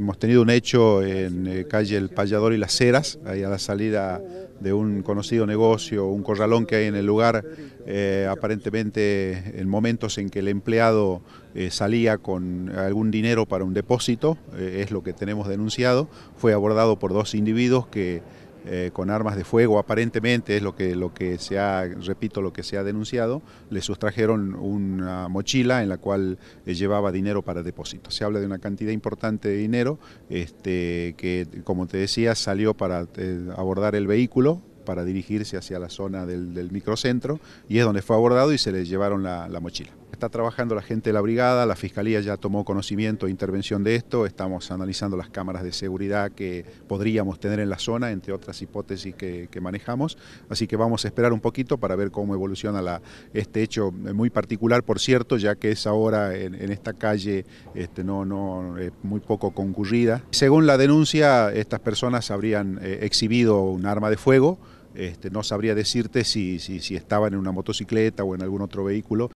hemos tenido un hecho en eh, calle El Pallador y Las Ceras, ahí a la salida de un conocido negocio, un corralón que hay en el lugar, eh, aparentemente en momentos en que el empleado eh, salía con algún dinero para un depósito, es lo que tenemos denunciado, fue abordado por dos individuos que eh, con armas de fuego, aparentemente es lo que, lo que se ha, repito, lo que se ha denunciado, le sustrajeron una mochila en la cual eh, llevaba dinero para depósito. Se habla de una cantidad importante de dinero este, que, como te decía, salió para eh, abordar el vehículo para dirigirse hacia la zona del, microcentro y es donde fue abordado y se le llevaron la mochila está trabajando la gente de la brigada, la fiscalía ya tomó conocimiento e intervención de esto, estamos analizando las cámaras de seguridad que podríamos tener en la zona, entre otras hipótesis que, manejamos, así que vamos a esperar un poquito para ver cómo evoluciona este hecho muy particular, por cierto, ya que es ahora en, esta calle este, no, no, eh, muy poco concurrida. Según la denuncia, estas personas habrían eh, exhibido un arma de fuego, este, no sabría decirte si estaban en una motocicleta o en algún otro vehículo.